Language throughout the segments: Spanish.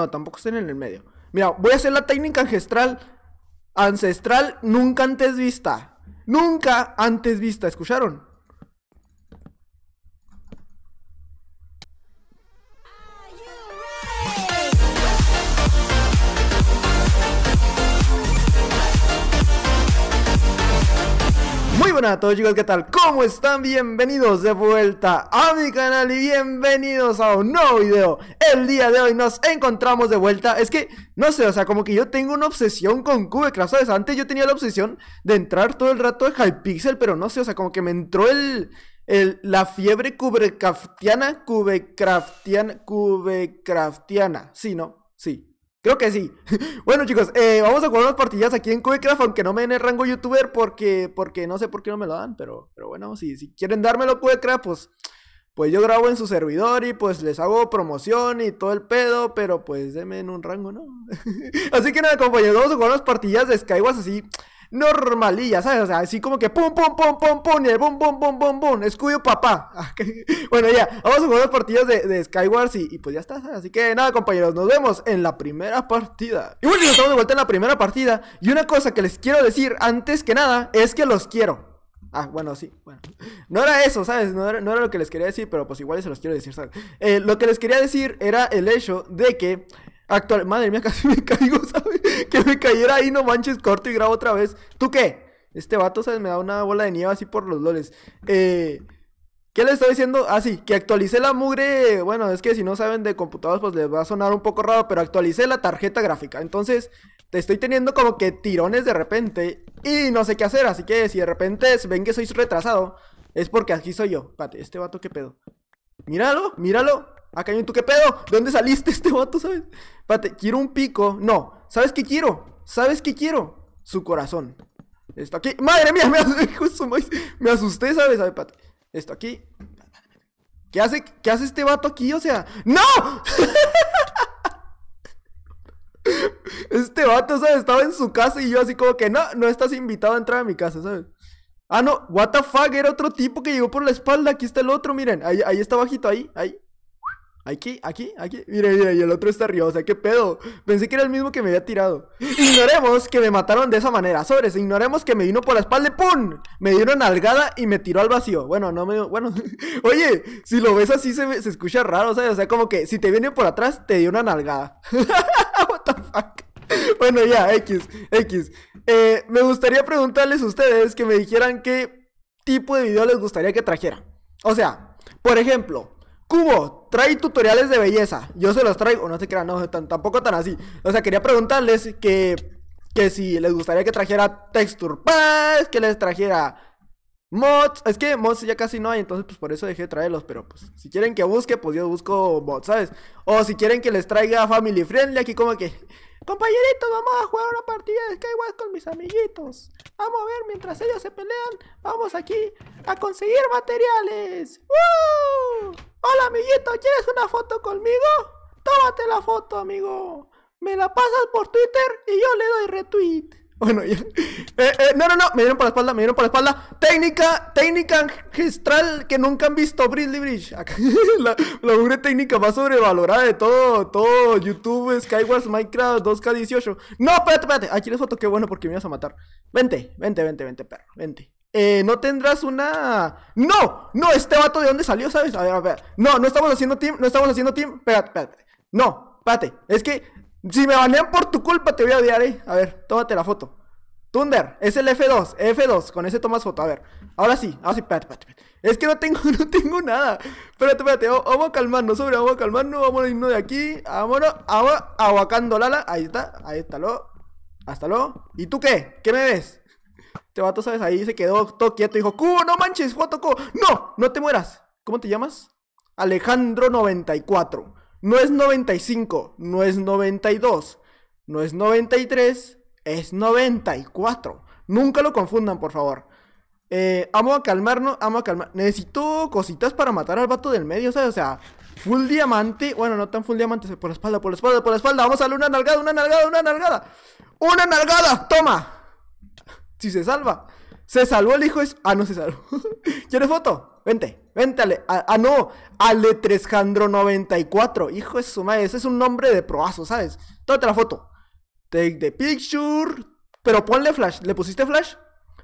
No, tampoco estén en el medio. Mira, voy a hacer la técnica ancestral. Ancestral nunca antes vista. Nunca antes vista, ¿escucharon? Hola a todos chicos, ¿qué tal? ¿Cómo están? Bienvenidos de vuelta a mi canal y bienvenidos a un nuevo video El día de hoy nos encontramos de vuelta Es que, no sé, o sea, como que yo tengo una obsesión con Cubecraft, ¿sabes? Antes yo tenía la obsesión de entrar todo el rato de Hypixel Pero no sé, o sea, como que me entró el... el la fiebre CubeCraftiana, cubecraftiana, cubecraftiana Sí, ¿no? Sí, Creo que sí. bueno, chicos, eh, vamos a jugar unas partidas aquí en Cubecraft, aunque no me den el rango youtuber porque, porque no sé por qué no me lo dan, pero, pero bueno, si, si quieren dármelo Cubecraft, pues, pues yo grabo en su servidor y pues les hago promoción y todo el pedo, pero pues denme en un rango, ¿no? así que nada, compañeros, vamos a jugar unas partidas de Skywars así, normalilla, ¿sabes? O sea, así como que pum, pum, pum, pum, pum, y el bum, bum, bum, bum, bum, escudo papá. Ah, bueno, ya, vamos a jugar los partidos de, de Skywars y, y, pues ya está. Así que nada, compañeros, nos vemos en la primera partida. Y bueno, estamos de vuelta en la primera partida. Y una cosa que les quiero decir antes que nada es que los quiero. Ah, bueno, sí, bueno. No era eso, ¿sabes? No era, no era, lo que les quería decir, pero pues igual se los quiero decir, ¿sabes? Eh, lo que les quería decir era el hecho de que madre mía, casi me caigo, ¿sabes? Que me cayera ahí, no manches, corto y grabo otra vez. ¿Tú qué? Este vato, ¿sabes? Me da una bola de nieve así por los loles. Eh, ¿Qué le estoy diciendo? Ah, sí, que actualicé la mugre. Bueno, es que si no saben de computadoras, pues les va a sonar un poco raro, pero actualicé la tarjeta gráfica. Entonces, te estoy teniendo como que tirones de repente y no sé qué hacer. Así que si de repente ven que sois retrasado, es porque aquí soy yo. Pate, este vato, ¿qué pedo? Míralo, míralo. Acá ah, ¿tú qué pedo? dónde saliste este vato, sabes? Pate, quiero un pico. No, ¿sabes qué quiero? ¿Sabes qué quiero? Su corazón. Esto aquí. ¡Madre mía! Me asusté, ¿sabes? A Esto aquí. ¿Qué hace, ¿Qué hace este vato aquí? O sea, ¡No! este vato, ¿sabes? Estaba en su casa y yo así como que, no, no estás invitado a entrar a mi casa, ¿sabes? Ah, no, what the era otro tipo que llegó por la espalda. Aquí está el otro, miren. Ahí, ahí está bajito, ahí, ahí. Aquí, aquí, aquí. Mire, mira, y el otro está arriba. O sea, ¿qué pedo? Pensé que era el mismo que me había tirado. Ignoremos que me mataron de esa manera. Sobres, ignoremos que me vino por la espalda ¡pum! Me dieron una nalgada y me tiró al vacío. Bueno, no me. Bueno, oye, si lo ves así se, escucha raro, ¿sabes? O sea, como que si te viene por atrás, te dio una nalgada. What the fuck? Bueno, ya, X, X. Eh, me gustaría preguntarles a ustedes que me dijeran qué tipo de video les gustaría que trajera. O sea, por ejemplo. Cubo, trae tutoriales de belleza. Yo se los traigo. o No se crean, no, tampoco tan así. O sea, quería preguntarles que, que si les gustaría que trajera Texture Packs, que les trajera mods. Es que mods ya casi no hay, entonces pues por eso dejé de traerlos. Pero pues si quieren que busque, pues yo busco mods, ¿sabes? O si quieren que les traiga Family Friendly, aquí como que... Compañeritos, vamos a jugar una partida de Skyward con mis amiguitos. Vamos a ver, mientras ellos se pelean, vamos aquí a conseguir materiales. ¡Woo! Hola amiguito, ¿quieres una foto conmigo? Tómate la foto, amigo. Me la pasas por Twitter y yo le doy retweet. Bueno, ya... Eh, eh, no, no, no, me dieron por la espalda, me dieron por la espalda. Técnica, técnica gestral que nunca han visto, Bridley Bridge. la, la técnica más sobrevalorada de todo, todo YouTube, Skywars, Minecraft, 2K18. No, espérate, espérate, aquí la foto, qué bueno porque me ibas a matar. Vente, vente, vente, vente, perro, vente eh, no tendrás una. ¡No! ¡No! Este vato de dónde salió, ¿sabes? A ver, a ver. No, no estamos haciendo team, no estamos haciendo team. Espérate, espérate. No, espérate. Es que si me banean por tu culpa te voy a odiar, eh. A ver, tómate la foto. Thunder, es el F2, F2, con ese tomas foto, a ver. Ahora sí, ahora sí, espérate, espérate. Es que no tengo, no tengo nada. Espérate, espérate, vamos a calmarnos, sobre, vamos a calmarnos, vamos a irnos de aquí. Vámonos, aguacando Lala, ahí está, ahí está, lo. Hasta luego. ¿Y tú qué? ¿Qué me ves? Este vato, ¿sabes? Ahí se quedó todo quieto y dijo, Cubo, no manches, Fotoco, no, no te mueras. ¿Cómo te llamas? Alejandro 94. No es 95, no es 92, no es 93, es 94. Nunca lo confundan, por favor. Eh, amo a calmarnos, amo a calmar. Necesito cositas para matar al vato del medio, ¿sabes? O sea, full diamante. Bueno, no tan full diamante, por la espalda, por la espalda, por la espalda. Vamos a darle una nalgada, una nalgada, una nalgada. ¡Una nalgada! ¡Toma! Si se salva. Se salvó el hijo es. Ah, no se salvó. ¿Quieres foto? Vente, vente, Ale. ah, no, jandro e 94 Hijo es su madre. Ese es un nombre de proazo, ¿sabes? Tómate la foto. Take the picture. Pero ponle flash. ¿Le pusiste flash?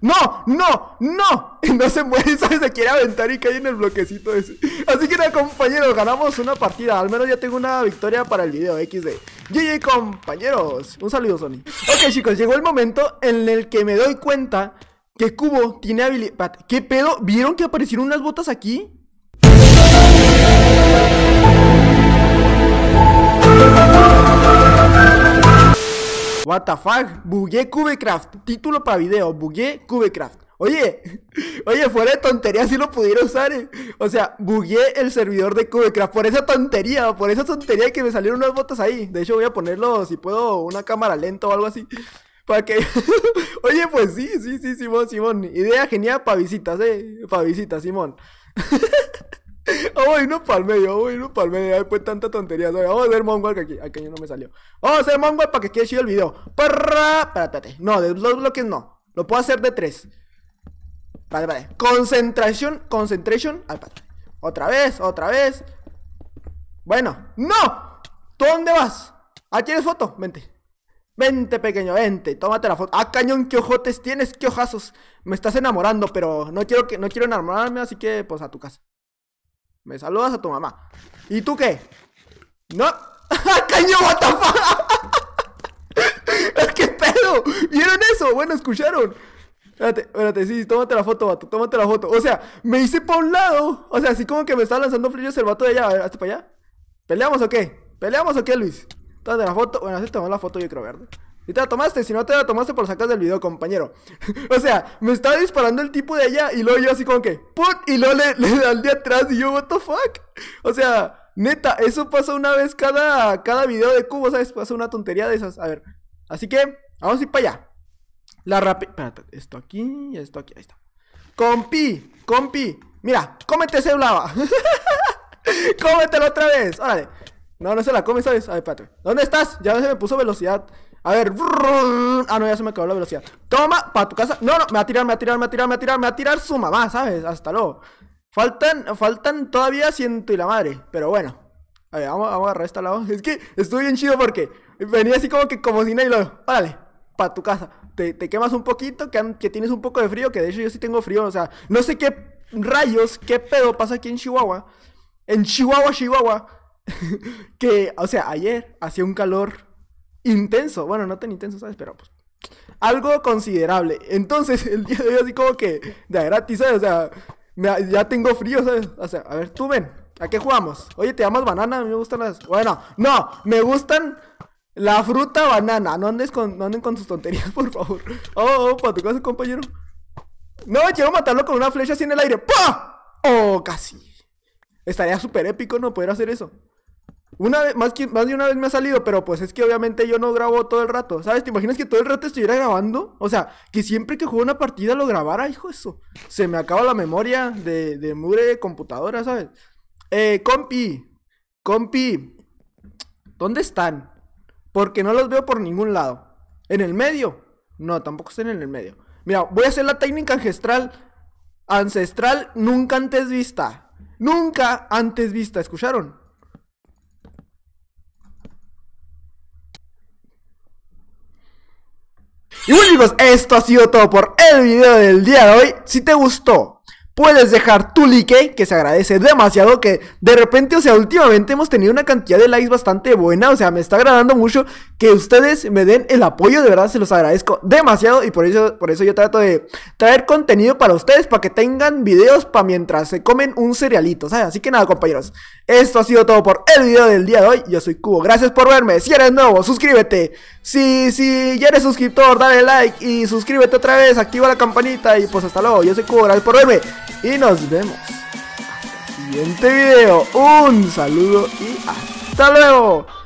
¡No! ¡No! ¡No! Y no se muere, ¿sabes? Se quiere aventar y cae en el bloquecito ese. Así que compañeros, ganamos una partida. Al menos ya tengo una victoria para el video XD. GG compañeros, un saludo Sony Ok chicos, llegó el momento en el que me doy cuenta que Cubo tiene habilidad ¿Qué pedo? ¿Vieron que aparecieron unas botas aquí? What the fuck, bugué Cubecraft Título para video, bugué Cubecraft Oye, oye, fuera de tontería si lo pudiera usar. Eh. O sea, bugué el servidor de Cubecraft por esa tontería, por esa tontería que me salieron unas botas ahí. De hecho, voy a ponerlo, si puedo, una cámara lenta o algo así. Para que. oye, pues sí, sí, sí, Simón, Simón. Idea genial para visitas, eh. Para visitas, Simón. Vamos a oh, irnos para el medio, oh, vamos a irnos para el medio. Después pues, tanta tontería. Vamos a hacer Mongol que aquí. Aquí no me salió. Vamos a hacer Mongol para que quede chido el video. Parra. Espérate, No, de dos bloques no. Lo puedo hacer de tres. Vale, vale. Concentración, concentration. Otra vez, otra vez. Bueno, ¡no! ¿Dónde vas? ¿Ah, tienes foto? Vente. Vente, pequeño, vente. Tómate la foto. Ah, cañón, qué ojotes tienes, qué ojazos. Me estás enamorando, pero no quiero que no quiero enamorarme, así que pues a tu casa. Me saludas a tu mamá. ¿Y tú qué? No. ¡Ah, cañón, what the fuck? ¿Qué pedo? ¿Vieron eso? Bueno, escucharon. Espérate, espérate, sí, tómate la foto, vato, tómate la foto. O sea, me hice pa' un lado. O sea, así como que me estaba lanzando frío el vato de allá. A ver, hasta para allá. ¿Peleamos o qué? ¿Peleamos o qué, Luis? Tómate la foto. Bueno, así tomó la foto, yo creo, ¿verdad? Y te la tomaste, si no te la tomaste por sacas del video, compañero. o sea, me está disparando el tipo de allá y luego yo así como que, ¡put! Y luego le, le da al de atrás y yo, ¿what the fuck? O sea, neta, eso pasa una vez cada, cada video de cubo, ¿sabes? Pasa una tontería de esas. A ver, así que, vamos a ir para allá. La rapidez. Espérate, esto aquí, esto aquí, ahí está. Compi, compi. Mira, cómete ese lava. Cómetelo otra vez. Órale. No, no se la come, ¿sabes? A ver, espérate. ¿Dónde estás? Ya se me puso velocidad. A ver. Ah, no, ya se me acabó la velocidad. Toma, para tu casa. No, no, me va a tirar, me va a tirar, me va a tirar, me va a tirar, me va su mamá, ¿sabes? Hasta luego. Faltan, faltan todavía ciento y la madre. Pero bueno. A ver, vamos, a agarrar esta lado. Es que estoy bien chido porque venía así como que como si y luego. Órale para tu casa. Te, quemas un poquito, que, que tienes un poco de frío, que de hecho yo sí tengo frío. O sea, no sé qué rayos, qué pedo pasa aquí en Chihuahua. En Chihuahua, Chihuahua. que, o sea, ayer hacía un calor intenso. Bueno, no tan intenso, ¿sabes? Pero pues algo considerable. Entonces, el día de hoy así como que de gratis, ¿sabes? O sea, ya tengo frío, ¿sabes? O sea, a ver, tú ven, ¿a qué jugamos? Oye, ¿te llamas banana? A mí me gustan las... Bueno, no, me gustan la fruta banana. No andes con, anden con sus tonterías, por favor. Oh, oh, para tu casa, compañero. No, quiero matarlo con una flecha así en el aire. ¡Pah! Oh, casi. Estaría súper épico, ¿no? Poder hacer eso. Una vez, más, más de una vez me ha salido, pero pues es que obviamente yo no grabo todo el rato. ¿Sabes? ¿Te imaginas que todo el rato estuviera grabando? O sea, que siempre que juego una partida lo grabara, hijo, eso. Se me acaba la memoria de, de mure de computadora, ¿sabes? Eh, compi. Compi. ¿Dónde están? Porque no los veo por ningún lado. ¿En el medio? No, tampoco están en el medio. Mira, voy a hacer la técnica ancestral. Ancestral nunca antes vista. Nunca antes vista, ¿escucharon? Y bueno chicos, esto ha sido todo por el video del día de hoy. Si te gustó, puedes dejar tu like, que se agradece demasiado, que de repente, o sea, últimamente hemos tenido una cantidad de likes bastante buena, o sea, me está agradando mucho que ustedes me den el apoyo, de verdad se los agradezco demasiado y por eso, por eso yo trato de traer contenido para ustedes, para que tengan videos para mientras se comen un cerealito, ¿sabes? Así que nada, compañeros, esto ha sido todo por el video del día de hoy, yo soy Cubo, gracias por verme, si eres nuevo, suscríbete, si, si ya eres suscriptor, dale like y suscríbete otra vez, activa la campanita y pues hasta luego, yo soy Cubo, gracias por verme y nos vemos hasta el siguiente video, un saludo y hasta luego.